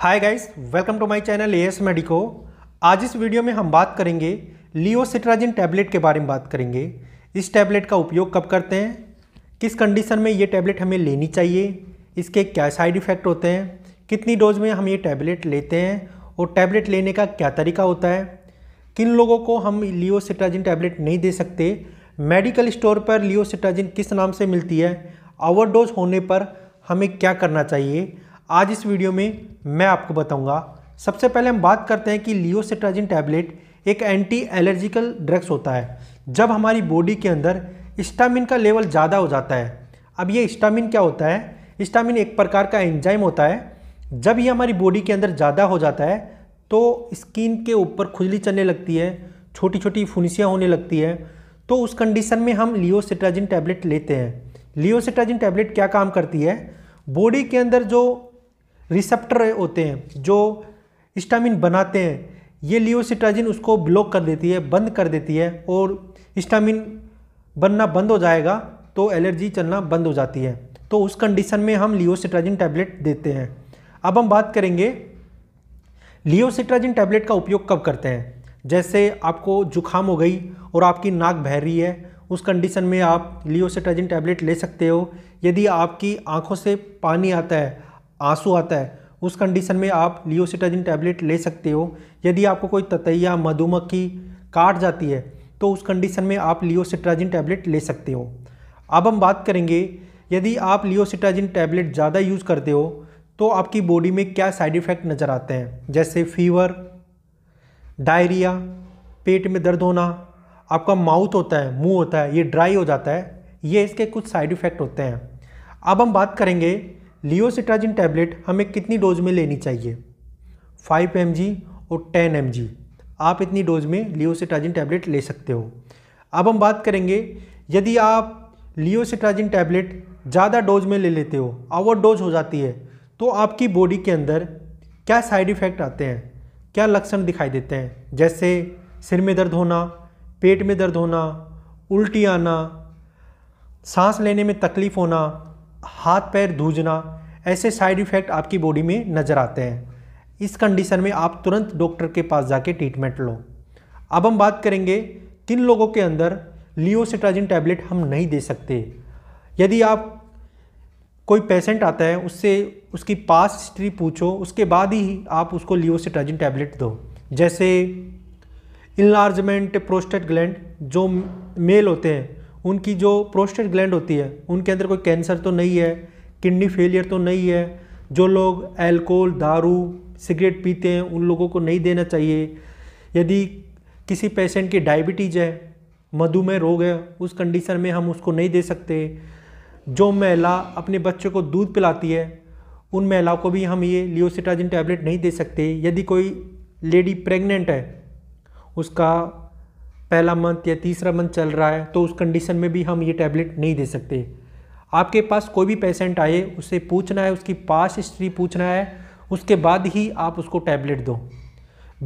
hi guys welcome to my channel S medico आज इस video में हम बात करेंगे लियोसिट्राजिन टैबलेट के बारे में बात करेंगे इस टैबलेट का उपयोग कब करते हैं किस कंडीशन में ये टैबलेट हमें लेनी चाहिए इसके क्या साइड इफ़ेक्ट होते हैं कितनी डोज में हम ये टैबलेट लेते हैं और टैबलेट लेने का क्या तरीका होता है किन लोगों को हम लियोसिट्राजिन टैबलेट नहीं दे सकते मेडिकल स्टोर पर लियोसिट्राजिन किस नाम से मिलती है ओवरडोज होने पर हमें क्या करना चाहिए आज इस वीडियो में मैं आपको बताऊंगा सबसे पहले हम बात करते हैं कि लियोसिट्राजिन टैबलेट एक एंटी एलर्जिकल ड्रग्स होता है जब हमारी बॉडी के अंदर स्टामिन का लेवल ज़्यादा हो जाता है अब ये स्टामिन क्या होता है स्टामिन एक प्रकार का एंजाइम होता है जब ये हमारी बॉडी के अंदर ज़्यादा हो जाता है तो स्किन के ऊपर खुजली चलने लगती है छोटी छोटी फुनसियाँ होने लगती है तो उस कंडीशन में हम लियोसिट्राजिन टैबलेट लेते हैं लियोसिट्राजिन टैबलेट क्या काम करती है बॉडी के अंदर जो रिसेप्टर होते हैं जो स्टामिन बनाते हैं ये लियोसिट्राजिन उसको ब्लॉक कर देती है बंद कर देती है और स्टामिन बनना बंद हो जाएगा तो एलर्जी चलना बंद हो जाती है तो उस कंडीशन में हम लियोसिट्राजिन टैबलेट देते हैं अब हम बात करेंगे लियोसिट्राजिन टैबलेट का उपयोग कब करते हैं जैसे आपको जुखाम हो गई और आपकी नाक बह रही है उस कंडीशन में आप लियोसिट्राजिन टैबलेट ले सकते हो यदि आपकी आंखों से पानी आता है आंसू आता है उस कंडीशन में आप लियोसिटाजिन टैबलेट ले सकते हो यदि आपको कोई ततैया मधुमक्खी काट जाती है तो उस कंडीशन में आप लियोसिट्राजिन टैबलेट ले सकते हो अब हम बात करेंगे यदि आप लियोसिट्राजिन टैबलेट ज़्यादा यूज़ करते हो तो आपकी बॉडी में क्या साइड इफ़ेक्ट नज़र आते हैं जैसे फीवर डायरिया पेट में दर्द होना आपका माउथ होता है मुंह होता है ये ड्राई हो जाता है ये इसके कुछ साइड इफ़ेक्ट होते हैं अब हम बात करेंगे लियोसिट्राजिन टैबलेट हमें कितनी डोज में लेनी चाहिए 5 एम और 10 एम आप इतनी डोज में लियोसिट्राजिन टैबलेट ले सकते हो अब हम बात करेंगे यदि आप लियोसिट्राजिन टैबलेट ज़्यादा डोज में ले लेते हो ओवर डोज हो जाती है तो आपकी बॉडी के अंदर क्या साइड इफ़ेक्ट आते हैं क्या लक्षण दिखाई देते हैं जैसे सिर में दर्द होना पेट में दर्द होना उल्टी आना सांस लेने में तकलीफ़ होना हाथ पैर धूजना ऐसे साइड इफ़ेक्ट आपकी बॉडी में नज़र आते हैं इस कंडीशन में आप तुरंत डॉक्टर के पास जाके ट्रीटमेंट लो अब हम बात करेंगे किन लोगों के अंदर लियोसिट्राजिन टैबलेट हम नहीं दे सकते यदि आप कोई पेशेंट आता है उससे उसकी पास हिस्ट्री पूछो उसके बाद ही आप उसको लियोसिट्राजिन टैबलेट दो जैसे इनलार्जमेंट प्रोस्टेट ग्लैंड जो मेल होते हैं उनकी जो प्रोस्टेट ग्लैंड होती है उनके अंदर कोई कैंसर तो नहीं है किडनी फेलियर तो नहीं है जो लोग एल्कोहल दारू सिगरेट पीते हैं उन लोगों को नहीं देना चाहिए यदि किसी पेशेंट की डायबिटीज़ है मधुमेह रोग है उस कंडीशन में हम उसको नहीं दे सकते जो महिला अपने बच्चे को दूध पिलाती है उन महिलाओं को भी हम ये लियोसिटाजिन टैबलेट नहीं दे सकते यदि कोई लेडी प्रेग्नेंट है उसका पहला मंथ या तीसरा मंथ चल रहा है तो उस कंडीशन में भी हम ये टैबलेट नहीं दे सकते आपके पास कोई भी पेशेंट आए उसे पूछना है उसकी पास हिस्ट्री पूछना है उसके बाद ही आप उसको टैबलेट दो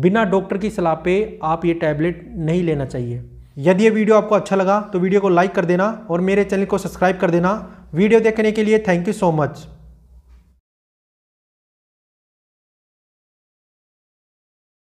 बिना डॉक्टर की सलाह पे आप ये टैबलेट नहीं लेना चाहिए यदि ये वीडियो आपको अच्छा लगा तो वीडियो को लाइक कर देना और मेरे चैनल को सब्सक्राइब कर देना वीडियो देखने के लिए थैंक यू सो मच